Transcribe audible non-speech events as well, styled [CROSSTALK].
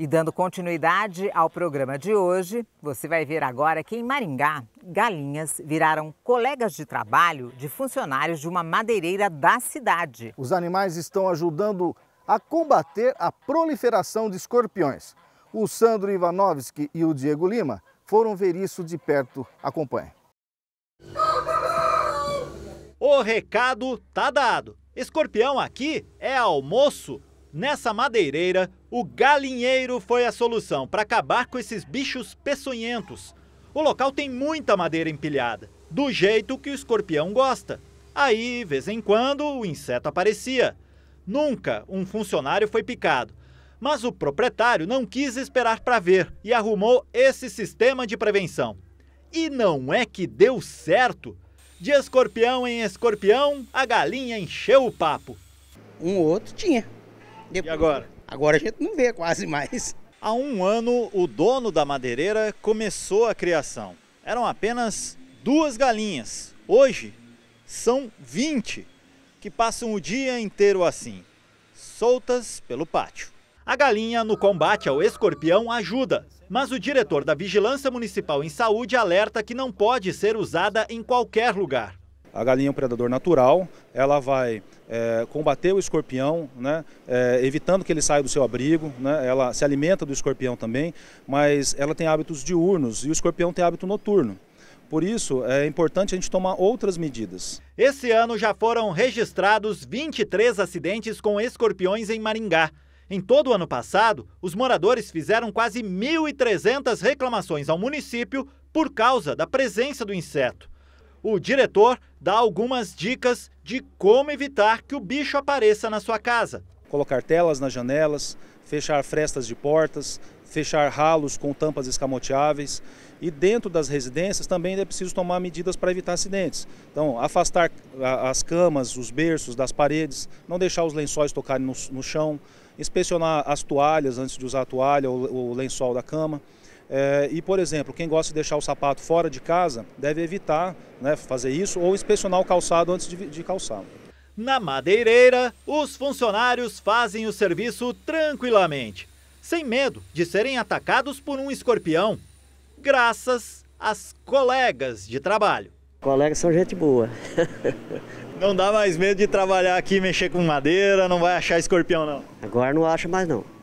E dando continuidade ao programa de hoje, você vai ver agora que em Maringá, galinhas viraram colegas de trabalho de funcionários de uma madeireira da cidade. Os animais estão ajudando a combater a proliferação de escorpiões. O Sandro Ivanovski e o Diego Lima foram ver isso de perto. Acompanhe. O recado tá dado. Escorpião aqui é almoço Nessa madeireira, o galinheiro foi a solução para acabar com esses bichos peçonhentos. O local tem muita madeira empilhada, do jeito que o escorpião gosta. Aí, vez em quando, o inseto aparecia. Nunca um funcionário foi picado, mas o proprietário não quis esperar para ver e arrumou esse sistema de prevenção. E não é que deu certo? De escorpião em escorpião, a galinha encheu o papo. Um outro tinha. Depois, e agora? Agora a gente não vê quase mais. Há um ano, o dono da madeireira começou a criação. Eram apenas duas galinhas. Hoje, são 20 que passam o dia inteiro assim, soltas pelo pátio. A galinha no combate ao escorpião ajuda, mas o diretor da Vigilância Municipal em Saúde alerta que não pode ser usada em qualquer lugar. A galinha é um predador natural, ela vai é, combater o escorpião, né, é, evitando que ele saia do seu abrigo, né, ela se alimenta do escorpião também, mas ela tem hábitos diurnos e o escorpião tem hábito noturno. Por isso, é importante a gente tomar outras medidas. Esse ano já foram registrados 23 acidentes com escorpiões em Maringá. Em todo o ano passado, os moradores fizeram quase 1.300 reclamações ao município por causa da presença do inseto o diretor dá algumas dicas de como evitar que o bicho apareça na sua casa. Colocar telas nas janelas, fechar frestas de portas, fechar ralos com tampas escamoteáveis. E dentro das residências também é preciso tomar medidas para evitar acidentes. Então, afastar ah, as camas, os berços das paredes, não deixar os lençóis tocarem no, no chão, inspecionar as toalhas antes de usar a toalha ou o lençol da cama. É, e, por exemplo, quem gosta de deixar o sapato fora de casa deve evitar né, fazer isso ou inspecionar o calçado antes de, de calçá-lo. Na madeireira, os funcionários fazem o serviço tranquilamente, sem medo de serem atacados por um escorpião, graças às colegas de trabalho. Colegas são gente boa. [LAUGHS] não dá mais medo de trabalhar aqui, mexer com madeira, não vai achar escorpião, não. Agora não acha mais, não.